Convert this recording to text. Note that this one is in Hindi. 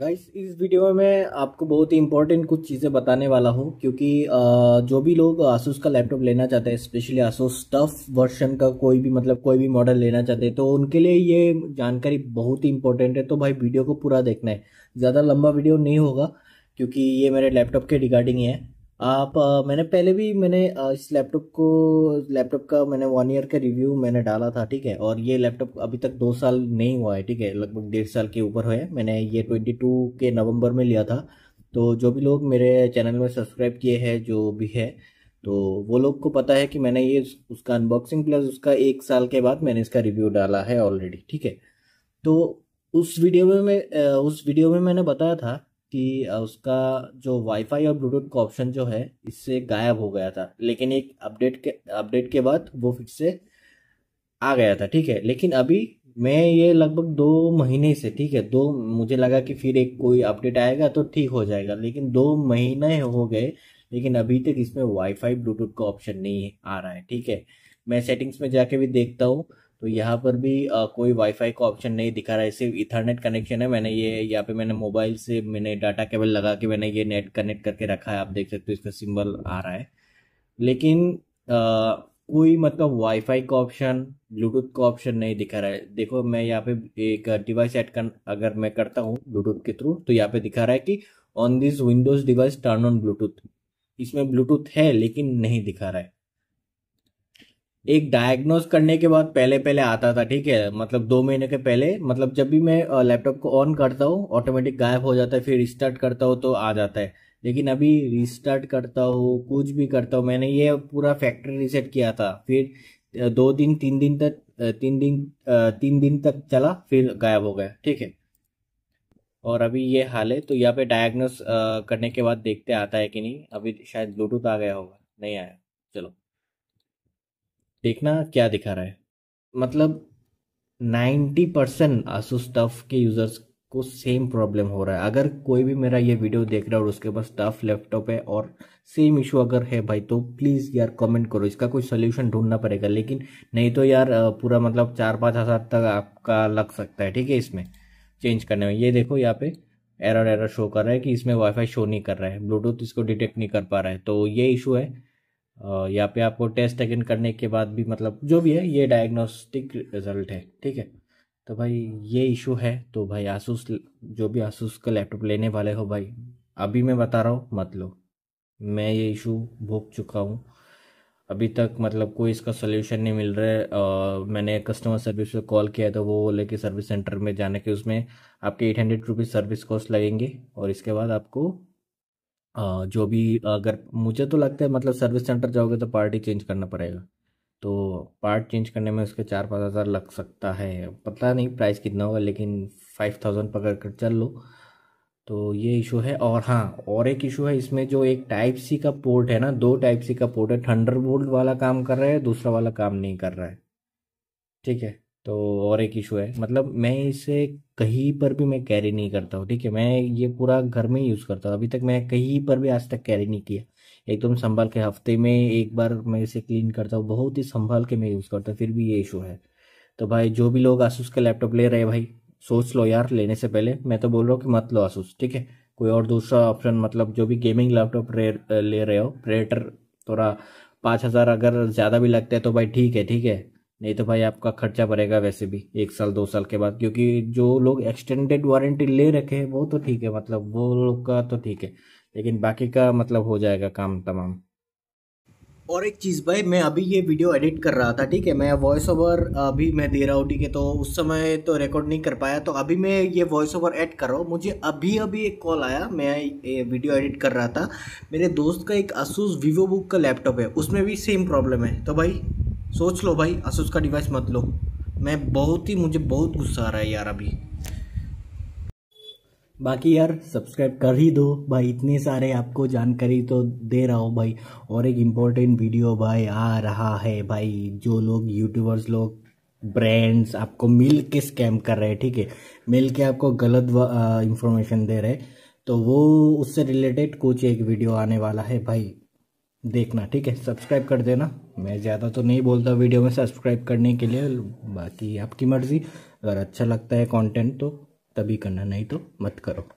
गाइस इस वीडियो में आपको बहुत ही इंपॉर्टेंट कुछ चीज़ें बताने वाला हूँ क्योंकि जो भी लोग आसूस का लैपटॉप लेना चाहते हैं स्पेशली आसूस टफ वर्शन का कोई भी मतलब कोई भी मॉडल लेना चाहते हैं तो उनके लिए ये जानकारी बहुत ही इंपॉर्टेंट है तो भाई वीडियो को पूरा देखना है ज़्यादा लंबा वीडियो नहीं होगा क्योंकि ये मेरे लैपटॉप के रिगार्डिंग है आप आ, मैंने पहले भी मैंने आ, इस लैपटॉप को लैपटॉप का मैंने वन ईयर का रिव्यू मैंने डाला था ठीक है और ये लैपटॉप अभी तक दो साल नहीं हुआ है ठीक है लगभग डेढ़ साल के ऊपर है मैंने ये ट्वेंटी टू के नवंबर में लिया था तो जो भी लोग मेरे चैनल में सब्सक्राइब किए हैं जो भी है तो वो लोग को पता है कि मैंने ये उसका अनबॉक्सिंग प्लस उसका एक साल के बाद मैंने इसका रिव्यू डाला है ऑलरेडी ठीक है तो उस वीडियो में मैं उस वीडियो में मैंने बताया था कि उसका जो वाईफाई और ब्लूटूथ का ऑप्शन जो है इससे गायब हो गया था लेकिन एक अपडेट के अपडेट के बाद वो फिर से आ गया था ठीक है लेकिन अभी मैं ये लगभग दो महीने से ठीक है दो मुझे लगा कि फिर एक कोई अपडेट आएगा तो ठीक हो जाएगा लेकिन दो महीने हो गए लेकिन अभी तक इसमें वाईफाई ब्लूटूथ का ऑप्शन नहीं आ रहा है ठीक है मैं सेटिंग्स में जाके भी देखता हूँ तो यहाँ पर भी आ, कोई वाईफाई का ऑप्शन नहीं दिखा रहा है सिर्फ इथरनेट कनेक्शन है मैंने ये यहाँ पे मैंने मोबाइल से मैंने डाटा केबल लगा के मैंने ये नेट कनेक्ट करके रखा है आप देख सकते हो इसका सिंबल आ रहा है लेकिन आ, कोई मतलब वाईफाई का ऑप्शन ब्लूटूथ का ऑप्शन नहीं दिखा रहा है देखो मैं यहाँ पे एक डिवाइस एड कर अगर मैं करता हूँ ब्लूटूथ के थ्रू तो यहाँ पे दिखा रहा है कि on this Windows device turn on Bluetooth इसमें ब्लूटूथ है लेकिन नहीं दिखा रहा है एक डायग्नोज करने के बाद पहले पहले आता था ठीक है मतलब दो महीने के पहले मतलब जब भी मैं लैपटॉप को ऑन करता हूँ ऑटोमेटिक गायब हो जाता है फिर रिस्टार्ट करता हूँ तो आ जाता है लेकिन अभी रिस्टार्ट करता हूँ कुछ भी करता हूँ मैंने ये पूरा फैक्ट्री रिसेट किया था फिर दो दिन तीन दिन तक तीन दिन तीन दिन तक चला फिर गायब हो गया ठीक है और अभी ये हाल है तो यहाँ पे डायग्नोस करने के बाद देखते आता है कि नहीं अभी शायद ब्लूटूथ आ गया होगा नहीं आया चलो देखना क्या दिखा रहा है मतलब 90 परसेंट आसूस टफ के यूज़र्स को सेम प्रॉब्लम हो रहा है अगर कोई भी मेरा ये वीडियो देख रहा है और उसके पास टफ लैपटॉप है और सेम इशू अगर है भाई तो प्लीज़ यार कमेंट करो इसका कोई सोल्यूशन ढूंढना पड़ेगा लेकिन नहीं तो यार पूरा मतलब चार पाँच हज़ार तक आपका लग सकता है ठीक है इसमें चेंज करने में ये देखो यहाँ पे एरर एरर शो कर रहा है कि इसमें वाईफाई शो नहीं कर रहा है ब्लूटूथ इसको डिटेक्ट नहीं कर पा रहा है तो ये इशू है यहाँ पे आपको टेस्ट अगेन करने के बाद भी मतलब जो भी है ये डायग्नोस्टिक रिजल्ट है ठीक है तो भाई ये इशू है तो भाई आसूस जो भी आसूस का लैपटॉप लेने वाले हो भाई अभी मैं बता रहा हूँ मत लो मैं ये इशू भोग चुका हूँ अभी तक मतलब कोई इसका सोल्यूशन नहीं मिल रहा है मैंने कस्टमर सर्विस पे कॉल किया तो वो बोले कि सर्विस सेंटर में जाने के उसमें आपके eight hundred rupees service cost लगेंगे और इसके बाद आपको जो भी अगर मुझे तो लगता है मतलब सर्विस सेंटर जाओगे तो पार्ट ही चेंज करना पड़ेगा तो पार्ट चेंज करने में उसके चार पाँच हज़ार लग सकता है पता नहीं प्राइस कितना होगा लेकिन फाइव थाउजेंड पकड़ कर चल लो तो ये इशू है और हाँ और एक इशू है इसमें जो एक टाइप सी का पोर्ट है ना दो टाइप सी का पोर्ट है थंडर बोल्ट वाला काम कर रहा है दूसरा वाला काम नहीं कर रहा है ठीक है तो और एक इशू है मतलब मैं इसे कहीं पर भी मैं कैरी नहीं करता हूँ ठीक है मैं ये पूरा घर में यूज़ करता हूँ अभी तक मैं कहीं पर भी आज तक कैरी नहीं किया एकदम संभाल के हफ्ते में एक बार मैं इसे क्लीन करता हूँ बहुत ही संभाल के मैं यूज़ करता हूँ फिर भी ये इशू है तो भाई जो भी लोग आसूस का लैपटॉप ले रहे हैं भाई सोच लो यार लेने से पहले मैं तो बोल रहा हूँ कि मत लो आसूस ठीक है कोई और दूसरा ऑप्शन मतलब जो भी गेमिंग लैपटॉप ले रहे हो प्रेटर थोड़ा पाँच हज़ार अगर ज़्यादा भी लगता है तो भाई ठीक है ठीक है नहीं तो भाई आपका खर्चा पड़ेगा वैसे भी एक साल दो साल के बाद क्योंकि जो लोग एक्सटेंडेड वारंटी ले रखे हैं वो तो ठीक है मतलब वो लोग का तो ठीक है लेकिन बाकी का मतलब हो जाएगा काम तमाम और एक चीज़ भाई मैं अभी ये वीडियो एडिट कर रहा था ठीक है मैं वॉइस ओवर अभी मैं दे रहा हूँ ठीक है तो उस समय तो रिकॉर्ड नहीं कर पाया तो अभी मैं ये वॉइस ओवर ऐड कर रहा हूँ मुझे अभी अभी एक कॉल आया मैं ये वीडियो एडिट कर रहा था मेरे दोस्त का एक असूस वीवो बुक का लैपटॉप है उसमें भी सेम प्रॉब्लम है तो भाई सोच लो भाई असूस का डिवाइस मत लो मैं बहुत ही मुझे बहुत गुस्सा आ रहा है यार अभी बाकी यार सब्सक्राइब कर ही दो भाई इतने सारे आपको जानकारी तो दे रहा हो भाई और एक इम्पोर्टेंट वीडियो भाई आ रहा है भाई जो लोग यूट्यूबर्स लोग ब्रांड्स आपको मिल के स्कैम कर रहे हैं ठीक है मिल के आपको गलत इंफॉर्मेशन दे रहे तो वो उससे रिलेटेड कुछ एक वीडियो आने वाला है भाई देखना ठीक है सब्सक्राइब कर देना मैं ज़्यादा तो नहीं बोलता वीडियो में सब्सक्राइब करने के लिए बाकी आपकी मर्ज़ी अगर अच्छा लगता है कंटेंट तो तभी करना नहीं तो मत करो